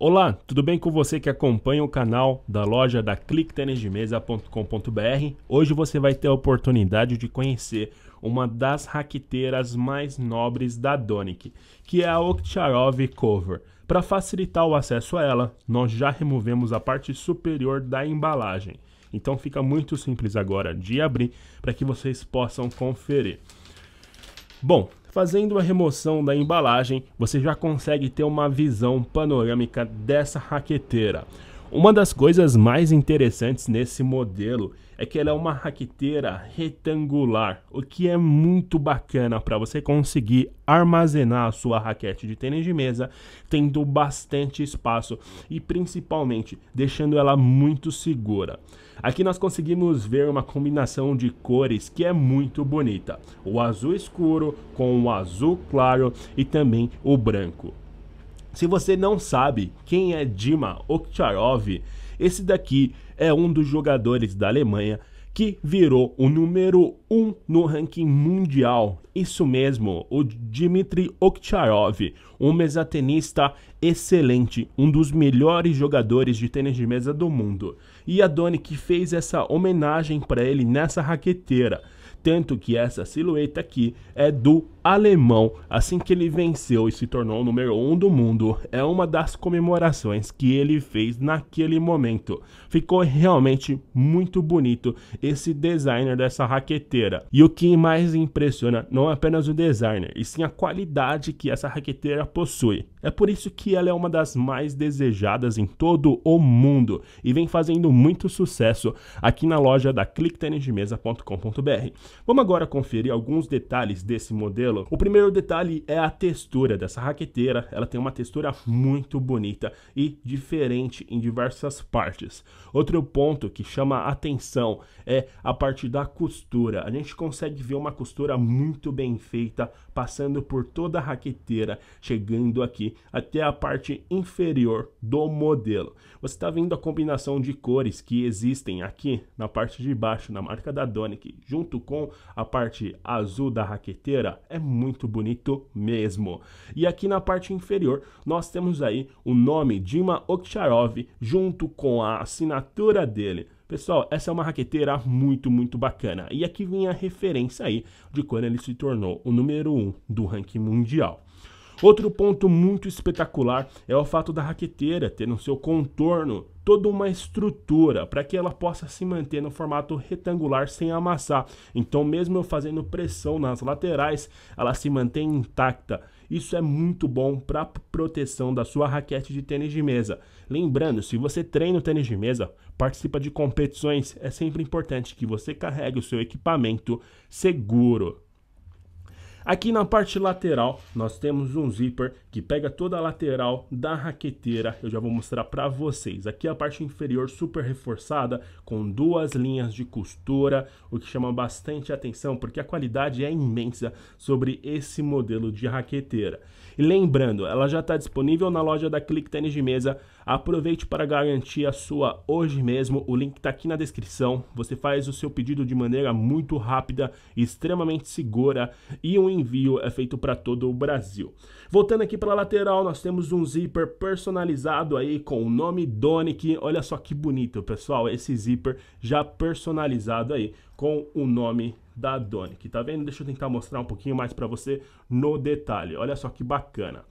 Olá, tudo bem com você que acompanha o canal da loja da clicktenisdemesa.com.br? Hoje você vai ter a oportunidade de conhecer uma das raqueteiras mais nobres da Donic, que é a Okcharov Cover. Para facilitar o acesso a ela, nós já removemos a parte superior da embalagem. Então fica muito simples agora de abrir para que vocês possam conferir. Bom, Fazendo a remoção da embalagem, você já consegue ter uma visão panorâmica dessa raqueteira. Uma das coisas mais interessantes nesse modelo é que ela é uma raqueteira retangular, o que é muito bacana para você conseguir armazenar a sua raquete de tênis de mesa, tendo bastante espaço e principalmente deixando ela muito segura. Aqui nós conseguimos ver uma combinação de cores que é muito bonita: o azul escuro com o azul claro e também o branco. Se você não sabe quem é Dima Okcharov, esse daqui é um dos jogadores da Alemanha que virou o número 1 um no ranking mundial. Isso mesmo, o Dmitry Okcharov, um mesatenista excelente, um dos melhores jogadores de tênis de mesa do mundo. E a Doni que fez essa homenagem para ele nessa raqueteira. Tanto que essa silhueta aqui é do alemão, assim que ele venceu e se tornou o número 1 um do mundo, é uma das comemorações que ele fez naquele momento. Ficou realmente muito bonito esse designer dessa raqueteira. E o que mais impressiona não é apenas o designer, e sim a qualidade que essa raqueteira possui. É por isso que ela é uma das mais desejadas em todo o mundo e vem fazendo muito sucesso aqui na loja da clicktenisdemesa.com.br. Vamos agora conferir alguns detalhes desse modelo modelo. O primeiro detalhe é a textura dessa raqueteira. Ela tem uma textura muito bonita e diferente em diversas partes. Outro ponto que chama a atenção é a parte da costura. A gente consegue ver uma costura muito bem feita passando por toda a raqueteira, chegando aqui até a parte inferior do modelo. Você está vendo a combinação de cores que existem aqui na parte de baixo, na marca da Donic, junto com a parte azul da raqueteira, é é muito bonito mesmo. E aqui na parte inferior nós temos aí o nome Dima Okcharov junto com a assinatura dele. Pessoal, essa é uma raqueteira muito, muito bacana. E aqui vem a referência aí de quando ele se tornou o número 1 um do ranking mundial. Outro ponto muito espetacular é o fato da raqueteira ter no seu contorno toda uma estrutura para que ela possa se manter no formato retangular sem amassar. Então, mesmo eu fazendo pressão nas laterais, ela se mantém intacta. Isso é muito bom para a proteção da sua raquete de tênis de mesa. Lembrando, se você treina o tênis de mesa, participa de competições, é sempre importante que você carregue o seu equipamento seguro. Aqui na parte lateral, nós temos um zíper que pega toda a lateral da raqueteira. Eu já vou mostrar para vocês. Aqui é a parte inferior super reforçada, com duas linhas de costura, o que chama bastante atenção, porque a qualidade é imensa sobre esse modelo de raqueteira. E lembrando, ela já está disponível na loja da Click Tênis de Mesa. Aproveite para garantir a sua hoje mesmo. O link está aqui na descrição. Você faz o seu pedido de maneira muito rápida, extremamente segura e um envio é feito para todo o Brasil. Voltando aqui para a lateral, nós temos um zíper personalizado aí com o nome Donic. Olha só que bonito, pessoal, esse zíper já personalizado aí com o nome da Donic, tá vendo? Deixa eu tentar mostrar um pouquinho mais para você no detalhe. Olha só que bacana.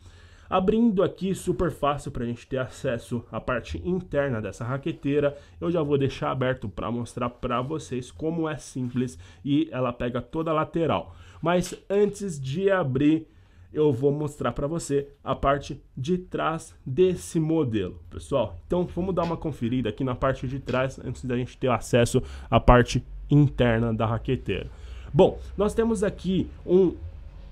Abrindo aqui super fácil para a gente ter acesso à parte interna dessa raqueteira, eu já vou deixar aberto para mostrar para vocês como é simples e ela pega toda a lateral. Mas antes de abrir, eu vou mostrar para você a parte de trás desse modelo, pessoal. Então vamos dar uma conferida aqui na parte de trás antes da gente ter acesso à parte interna da raqueteira. Bom, nós temos aqui um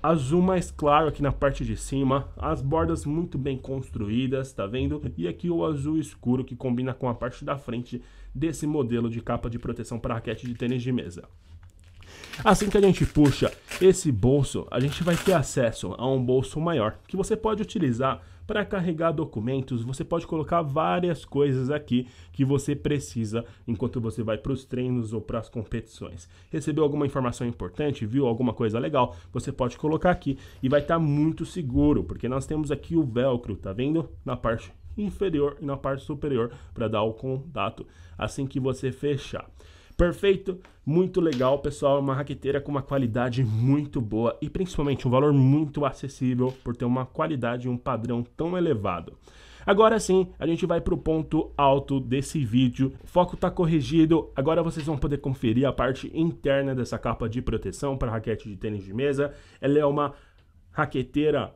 azul mais claro aqui na parte de cima, as bordas muito bem construídas, tá vendo? E aqui o azul escuro que combina com a parte da frente desse modelo de capa de proteção para raquete de tênis de mesa. Assim que a gente puxa esse bolso, a gente vai ter acesso a um bolso maior que você pode utilizar para carregar documentos, você pode colocar várias coisas aqui que você precisa enquanto você vai para os treinos ou para as competições. Recebeu alguma informação importante, viu alguma coisa legal, você pode colocar aqui e vai estar tá muito seguro, porque nós temos aqui o velcro, tá vendo? Na parte inferior e na parte superior para dar o contato assim que você fechar. Perfeito, muito legal, pessoal. Uma raqueteira com uma qualidade muito boa e principalmente um valor muito acessível por ter uma qualidade e um padrão tão elevado. Agora sim, a gente vai para o ponto alto desse vídeo. O foco está corrigido. Agora vocês vão poder conferir a parte interna dessa capa de proteção para raquete de tênis de mesa. Ela é uma raqueteira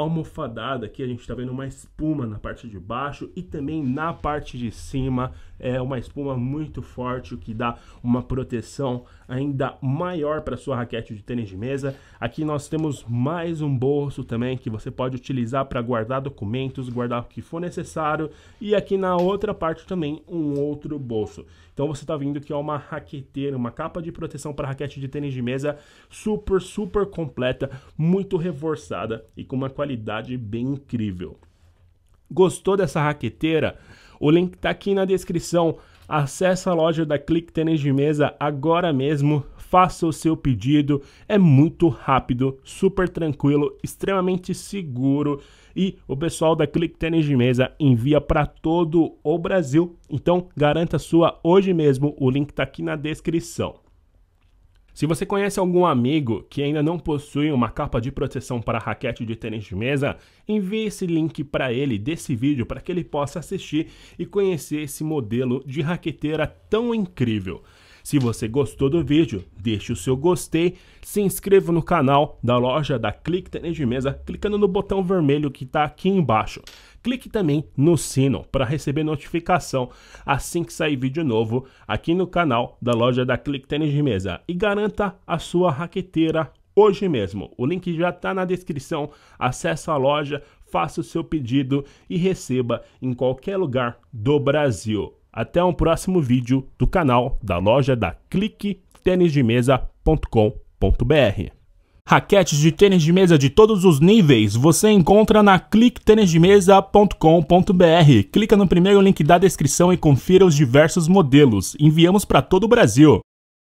almofadada aqui, a gente está vendo uma espuma na parte de baixo e também na parte de cima, é uma espuma muito forte, o que dá uma proteção ainda maior para sua raquete de tênis de mesa. Aqui nós temos mais um bolso também que você pode utilizar para guardar documentos, guardar o que for necessário e aqui na outra parte também um outro bolso. Então você está vendo que é uma raqueteira, uma capa de proteção para raquete de tênis de mesa super, super completa, muito reforçada e com uma qualidade qualidade bem incrível. Gostou dessa raqueteira? O link está aqui na descrição. Acesse a loja da Click Tênis de Mesa agora mesmo, faça o seu pedido, é muito rápido, super tranquilo, extremamente seguro e o pessoal da Click Tênis de Mesa envia para todo o Brasil. Então, garanta sua hoje mesmo, o link está aqui na descrição. Se você conhece algum amigo que ainda não possui uma capa de proteção para raquete de tênis de mesa, envie esse link para ele desse vídeo para que ele possa assistir e conhecer esse modelo de raqueteira tão incrível. Se você gostou do vídeo, deixe o seu gostei, se inscreva no canal da loja da Clique Tênis de Mesa clicando no botão vermelho que está aqui embaixo. Clique também no sino para receber notificação assim que sair vídeo novo aqui no canal da loja da Clique Tênis de Mesa e garanta a sua raqueteira hoje mesmo. O link já está na descrição. Acesse a loja, faça o seu pedido e receba em qualquer lugar do Brasil. Até um próximo vídeo do canal da loja da Clique Raquetes de tênis de mesa de todos os níveis você encontra na cliquetenisdemesa.com.br. Clica no primeiro link da descrição e confira os diversos modelos. Enviamos para todo o Brasil.